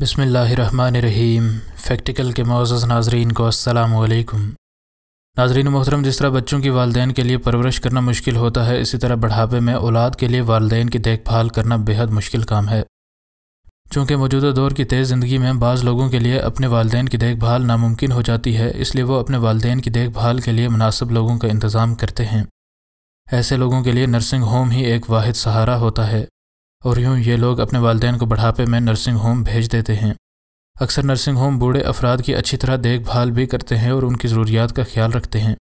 बसमीम फैक्टिकल के मोज़ नाजरन को असलकुम नाजरीन मोहरम जिस तरह बच्चों की वालदेन के लिए परवरिश करना मुश्किल होता है इसी तरह बढ़ापे में औलाद के लिए वालदेन की देखभाल करना बेहद मुश्किल काम है चूँकि मौजूदा दौर की तेज़ ज़िंदगी में बाज़ लोगों के लिए अपने वालदेन की देखभाल नामुमकिन हो जाती है इसलिए वो अपने वालदेन की देखभाल के लिए मुनासिब लोगों का इंतज़ाम करते हैं ऐसे लोगों के लिए नर्सिंग होम ही एक वाद सहारा होता है और यूँ ये लोग अपने वालदेन को बढ़ापे में नर्सिंग होम भेज देते हैं अक्सर नर्सिंग होम बूढ़े अफराद की अच्छी तरह देखभाल भी करते हैं और उनकी ज़रूरियात का ख्याल रखते हैं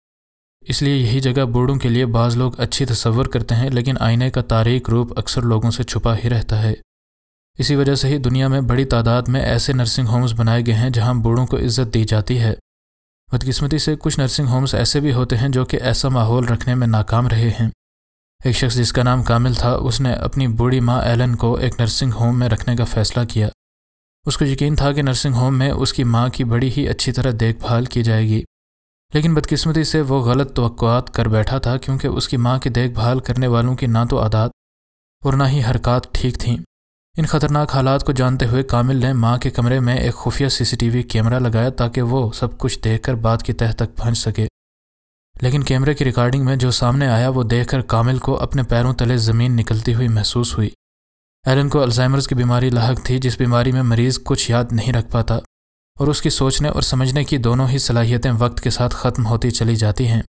इसलिए यही जगह बूढ़ों के लिए बाज़ लोग अच्छी तस्वर करते हैं लेकिन आईने का तारीख रूप अक्सर लोगों से छुपा ही रहता है इसी वजह से ही दुनिया में बड़ी तादाद में ऐसे नर्सिंग होम्स बनाए गए हैं जहां बूढ़ों को इज्जत दी जाती है बदकिस्मती से कुछ नर्सिंग होम्स ऐसे भी होते हैं जो कि ऐसा माहौल रखने में नाकाम रहे हैं एक शख्स जिसका नाम कामिल था उसने अपनी बूढ़ी माँ एलन को एक नर्सिंग होम में रखने का फैसला किया उसको यकीन था कि नर्सिंग होम में उसकी माँ की बड़ी ही अच्छी तरह देखभाल की जाएगी लेकिन बदकिस्मती से वो गलत तो कर बैठा था क्योंकि उसकी माँ की देखभाल करने वालों की ना तो आदात और ना ही हरकत ठीक थीं इन ख़तरनाक हालात को जानते हुए कामिल ने माँ के कमरे में एक खुफिया सीसीटीवी कैमरा लगाया ताकि वो सब कुछ देखकर बात की तह तक पहुँच सके लेकिन कैमरे की रिकॉर्डिंग में जो सामने आया वो देखकर कामिल को अपने पैरों तले ज़मीन निकलती हुई महसूस हुई एलन को अल्जाइमर्स की बीमारी लाक थी जिस बीमारी में मरीज़ कुछ याद नहीं रख पाता और उसकी सोचने और समझने की दोनों ही सलाहियतें वक्त के साथ ख़त्म होती चली जाती हैं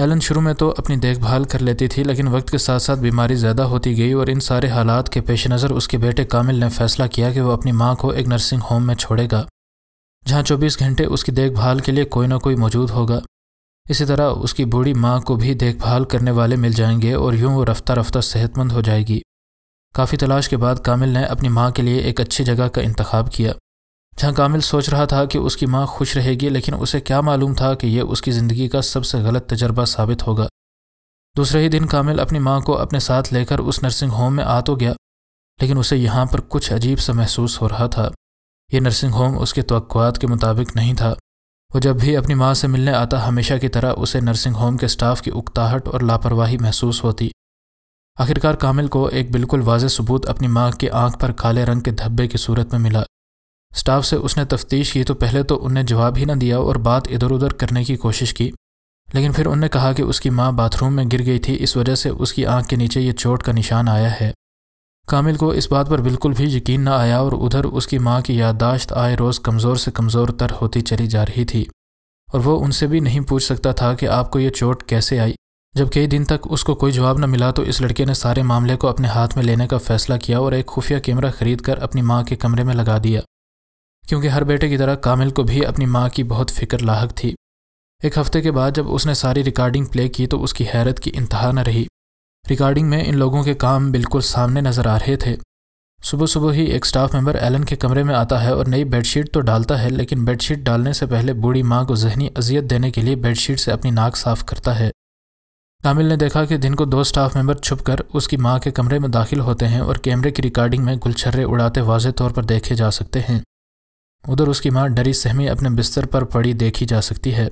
एलन शुरू में तो अपनी देखभाल कर लेती थी लेकिन वक्त के साथ साथ बीमारी ज़्यादा होती गई और इन सारे हालात के पेश नज़र उसके बेटे कामिल ने फैसला किया कि वह अपनी माँ को एक नर्सिंग होम में छोड़ेगा जहाँ चौबीस घंटे उसकी देखभाल के लिए कोई ना कोई मौजूद होगा इसी तरह उसकी बूढ़ी माँ को भी देखभाल करने वाले मिल जाएंगे और यूं वो रफ्ता रफ्ता सेहतमंद हो जाएगी काफ़ी तलाश के बाद कामिल ने अपनी माँ के लिए एक अच्छी जगह का इंतखब किया जहाँ कामिल सोच रहा था कि उसकी माँ खुश रहेगी लेकिन उसे क्या मालूम था कि यह उसकी ज़िंदगी का सबसे गलत तजर्बा साबित होगा दूसरे ही दिन कामिल अपनी माँ को अपने साथ लेकर उस नर्सिंग होम में आ तो गया लेकिन उसे यहाँ पर कुछ अजीब सा महसूस हो रहा था ये नर्सिंग होम उसके तो के मुताबिक नहीं था वो जब भी अपनी माँ से मिलने आता हमेशा की तरह उसे नर्सिंग होम के स्टाफ की उकताहट और लापरवाही महसूस होती आखिरकार कामिल को एक बिल्कुल वाज सबूत अपनी माँ की आंख पर काले रंग के धब्बे की सूरत में मिला स्टाफ से उसने तफ्तीश की तो पहले तो उनने जवाब ही ना दिया और बात इधर उधर करने की कोशिश की लेकिन फिर उनने कहा कि उसकी माँ बाथरूम में गिर गई थी इस वजह से उसकी आंख के नीचे ये चोट का निशान आया है कामिल को इस बात पर बिल्कुल भी यकीन न आया और उधर उसकी माँ की याददाश्त आए रोज़ कमज़ोर से कमज़ोर तर होती चली जा रही थी और वो उनसे भी नहीं पूछ सकता था कि आपको ये चोट कैसे आई जब कई दिन तक उसको कोई जवाब न मिला तो इस लड़के ने सारे मामले को अपने हाथ में लेने का फैसला किया और एक खुफिया कैमरा खरीद कर अपनी माँ के कमरे में लगा दिया क्योंकि हर बेटे की तरह कामिल को भी अपनी माँ की बहुत फिक्र लाहक थी एक हफ्ते के बाद जब उसने सारी रिकॉर्डिंग प्ले की तो उसकी हैरत की इंतहा न रही रिकॉर्डिंग में इन लोगों के काम बिल्कुल सामने नज़र आ रहे थे सुबह सुबह ही एक स्टाफ मेंबर एलन के कमरे में आता है और नई बेडशीट तो डालता है लेकिन बेडशीट डालने से पहले बूढ़ी माँ को जहनी अजियत देने के लिए बेडशीट से अपनी नाक साफ करता है कामिल ने देखा कि दिन को दो स्टाफ मेंबर छुपकर उसकी माँ के कमरे में दाखिल होते हैं और कैमरे की रिकॉर्डिंग में गुलछर्रे उड़ाते वाज तौर पर देखे जा सकते हैं उधर उसकी माँ डरी सहमी अपने बिस्तर पर पड़ी देखी जा सकती है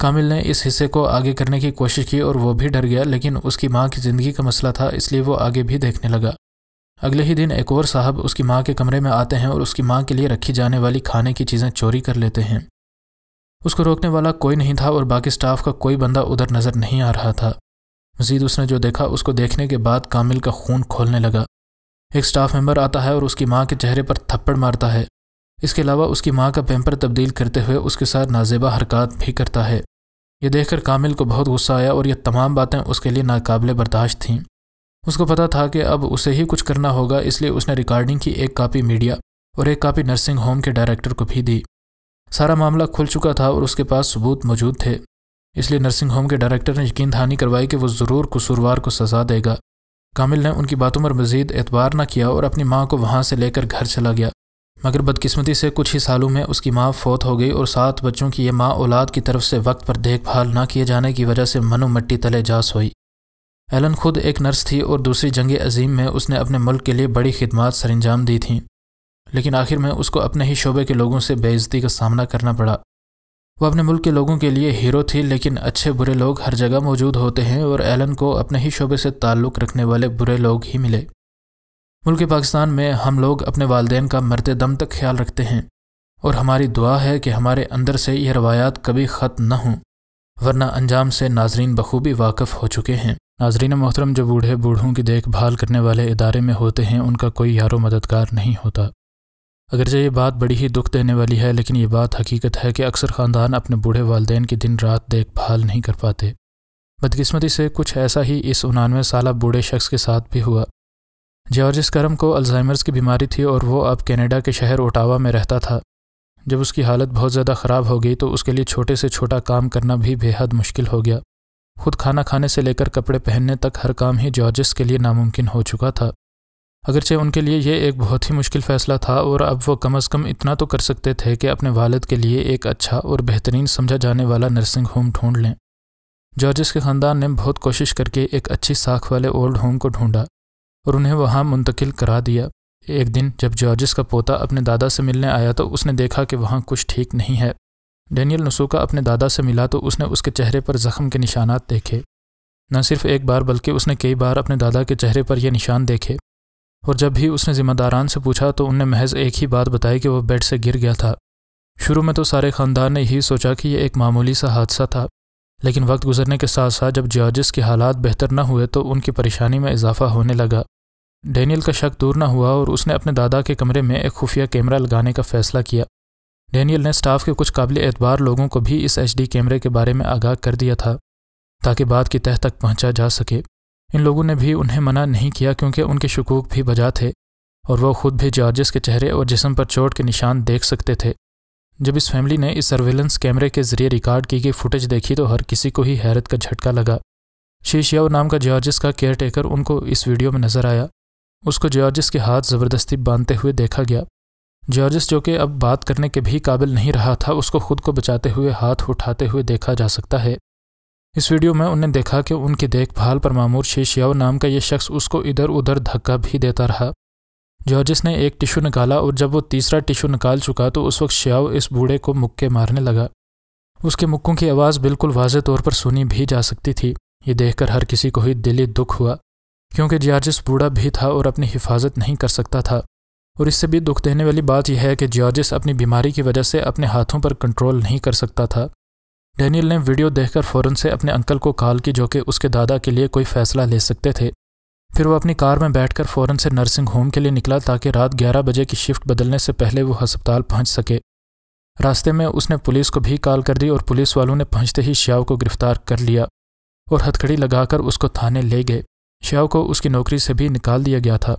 कामिल ने इस हिस्से को आगे करने की कोशिश की और वो भी डर गया लेकिन उसकी माँ की ज़िंदगी का मसला था इसलिए वो आगे भी देखने लगा अगले ही दिन एक और साहब उसकी माँ के कमरे में आते हैं और उसकी माँ के लिए रखी जाने वाली खाने की चीज़ें चोरी कर लेते हैं उसको रोकने वाला कोई नहीं था और बाकी स्टाफ का कोई बंदा उधर नज़र नहीं आ रहा था मजीद उसने जो देखा उसको देखने के बाद कामिल का खून खोलने लगा एक स्टाफ मेंबर आता है और उसकी माँ के चेहरे पर थप्पड़ मारता है इसके अलावा उसकी माँ का पैम्पर तब्दील करते हुए उसके साथ नाजेबा हरकत भी करता है यह देखकर कामिल को बहुत गुस्सा आया और यह तमाम बातें उसके लिए नाकबले बर्दाश्त थीं उसको पता था कि अब उसे ही कुछ करना होगा इसलिए उसने रिकॉर्डिंग की एक कापी मीडिया और एक कापी नर्सिंग होम के डायरेक्टर को भी दी सारा मामला खुल चुका था और उसके पास सबूत मौजूद थे इसलिए नर्सिंग होम के डायरेक्टर ने यकीन दहानी करवाई कि वो ज़रूर कसूरवार को सजा देगा कामिल ने उनकी बातों पर मजीद एतबार न किया और अपनी माँ को वहाँ से लेकर घर चला गया मगर बदकिस्मती से कुछ ही सालों में उसकी माँ फौत हो गई और सात बच्चों की यह माँ औलाद की तरफ से वक्त पर देखभाल न किए जाने की वजह से मनु मट्टी तले जास हुई एलन खुद एक नर्स थी और दूसरी जंग अजीम में उसने अपने मुल्क के लिए बड़ी खिदमत सर अंजाम दी थीं लेकिन आखिर में उसको अपने ही शोबे के लोगों से बेइज्जती का सामना करना पड़ा वह अपने मुल्क के लोगों के लिए हीरो थी लेकिन अच्छे बुरे लोग हर जगह मौजूद होते हैं और एलन को अपने ही शोबे से ताल्लुक़ रखने वाले बुरे लोग ही मिले मुल्क पाकिस्तान में हम लोग अपने वालदेन का मरते दम तक ख्याल रखते हैं और हमारी दुआ है कि हमारे अंदर से यह रवायात कभी ख़त्म न हों वरना अंजाम से नाजरीन बखूबी वाकफ़ हो चुके हैं नाजरीन मोहतरम जो बूढ़े बूढ़ों की देखभाल करने वाले इदारे में होते हैं उनका कोई यारो मददगार नहीं होता अगरचे ये बात बड़ी ही दुख देने वाली है लेकिन ये बात हकीकत है कि अक्सर ख़ानदान अपने बूढ़े वालदेन की दिन रात देखभाल नहीं कर पाते बदकस्मती से कुछ ऐसा ही इस उनानवे साल बूढ़े शख्स के साथ भी हुआ जॉर्जिस करम को अल्जाइमर्स की बीमारी थी और वो अब कनाडा के शहर ओटावा में रहता था जब उसकी हालत बहुत ज़्यादा ख़राब हो गई तो उसके लिए छोटे से छोटा काम करना भी बेहद मुश्किल हो गया खुद खाना खाने से लेकर कपड़े पहनने तक हर काम ही जॉर्जिस के लिए नामुमकिन हो चुका था अगरचे उनके लिए यह एक बहुत ही मुश्किल फ़ैसला था और अब वो कम अज़ कम इतना तो कर सकते थे कि अपने वालद के लिए एक अच्छा और बेहतरीन समझा जाने वाला नर्सिंग होम ढूंढ लें जॉर्जिस के ख़ानदान ने बहुत कोशिश करके एक अच्छी साख वाले ओल्ड होम को ढूंढा और उन्हें वहाँ मुंतकिल करा दिया एक दिन जब जॉर्जिस का पोता अपने दादा से मिलने आया तो उसने देखा कि वहाँ कुछ ठीक नहीं है डेनियल नसूका अपने दादा से मिला तो उसने उसके चेहरे पर ज़ख्म के निशानात देखे न सिर्फ एक बार बल्कि उसने कई बार अपने दादा के चेहरे पर यह निशान देखे और जब भी उसने ज़िम्मेदारान से पूछा तो उनने महज एक ही बात बताई कि वह बेड से गिर गया था शुरू में तो सारे ख़ानदान ने यही सोचा कि यह एक मामूली सा हादसा था लेकिन वक्त गुजरने के साथ साथ जब जॉर्जिस के हालात बेहतर न हुए तो उनकी परेशानी में इजाफा होने लगा डेनियल का शक दूर न हुआ और उसने अपने दादा के कमरे में एक खुफिया कैमरा लगाने का फैसला किया डेनियल ने स्टाफ के कुछ काबिल एतबार लोगों को भी इस एचडी कैमरे के बारे में आगाह कर दिया था ताकि बात की तह तक पहुंचा जा सके इन लोगों ने भी उन्हें मना नहीं किया क्योंकि उनके शकूक भी बजा थे और वह खुद भी जॉर्जिस के चेहरे और जिसम पर चोट के निशान देख सकते थे जब इस फैमिली ने इस सर्वेलेंस कैमरे के जरिए रिकॉर्ड की गई फुटेज देखी तो हर किसी को ही हैरत का झटका लगा शीशयाव नाम का जॉर्जिस का केयरटेकर उनको इस वीडियो में नजर आया उसको जॉर्जिस के हाथ ज़बरदस्ती बांधते हुए देखा गया जॉर्जिस जो कि अब बात करने के भी काबिल नहीं रहा था उसको खुद को बचाते हुए हाथ उठाते हुए देखा जा सकता है इस वीडियो में उन्हें देखा कि उनकी देखभाल पर मामूर शीशयाव नाम का यह शख्स उसको इधर उधर धक्का भी देता रहा जॉर्जिस ने एक टिशू निकाला और जब वो तीसरा टिशू निकाल चुका तो उस वक्त श्याव इस बूढ़े को मुक्के मारने लगा उसके मुक्कों की आवाज़ बिल्कुल वाज तौर पर सुनी भी जा सकती थी ये देखकर हर किसी को ही दिली दुख हुआ क्योंकि जॉर्जिस बूढ़ा भी था और अपनी हिफाजत नहीं कर सकता था और इससे भी दुख देने वाली बात यह है कि जॉर्जिस अपनी बीमारी की वजह से अपने हाथों पर कंट्रोल नहीं कर सकता था डैनियल ने वीडियो देखकर फ़ौरन से अपने अंकल को कॉल की जो कि उसके दादा के लिए कोई फ़ैसला ले सकते थे फिर वो अपनी कार में बैठकर फ़ौरन से नर्सिंग होम के लिए निकला ताकि रात 11 बजे की शिफ्ट बदलने से पहले वो अस्पताल पहुंच सके रास्ते में उसने पुलिस को भी कॉल कर दी और पुलिस वालों ने पहुंचते ही श्याव को गिरफ्तार कर लिया और हथकड़ी लगाकर उसको थाने ले गए श्याव को उसकी नौकरी से भी निकाल दिया गया था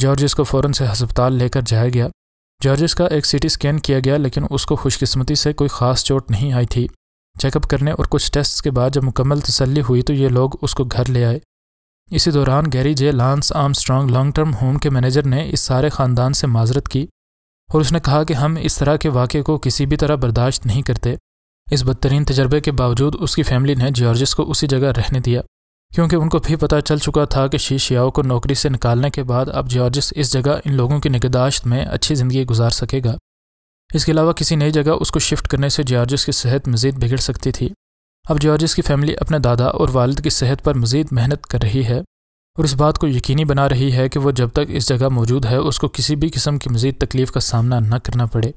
जॉर्जिस को फ़ौरन से अस्पताल लेकर जाया गया जॉर्जिस का एक सीटी स्कैन किया गया लेकिन उसको खुशकिस्मती से कोई ख़ास चोट नहीं आई थी चेकअप करने और कुछ टेस्ट के बाद जब मुकम्मल तसली हुई तो ये लोग उसको घर ले आए इसी दौरान Gary J Lance Armstrong long term home के मैनेजर ने इस सारे ख़ानदान से माजरत की और उसने कहा कि हम इस तरह के वाक़े को किसी भी तरह बर्दाश्त नहीं करते इस बदतरीन तजर्बे के बावजूद उसकी फैमिली ने जॉर्जिस को उसी जगह रहने दिया क्योंकि उनको भी पता चल चुका था कि शी शियाओ को नौकरी से निकालने के बाद अब जॉर्जिस इस जगह इन लोगों की निगदाश्त में अच्छी ज़िंदगी गुजार सकेगा इसके अलावा किसी नई जगह उसको शिफ्ट करने से जॉर्जिस की सेहत मज़ीद बिगड़ सकती थी अब जॉर्जिस की फैमिली अपने दादा और वालद की सेहत पर मज़ीद मेहनत कर रही है और इस बात को यकीनी बना रही है कि वह जब तक इस जगह मौजूद है उसको किसी भी किस्म की मज़ीद तकलीफ़ का सामना न करना पड़े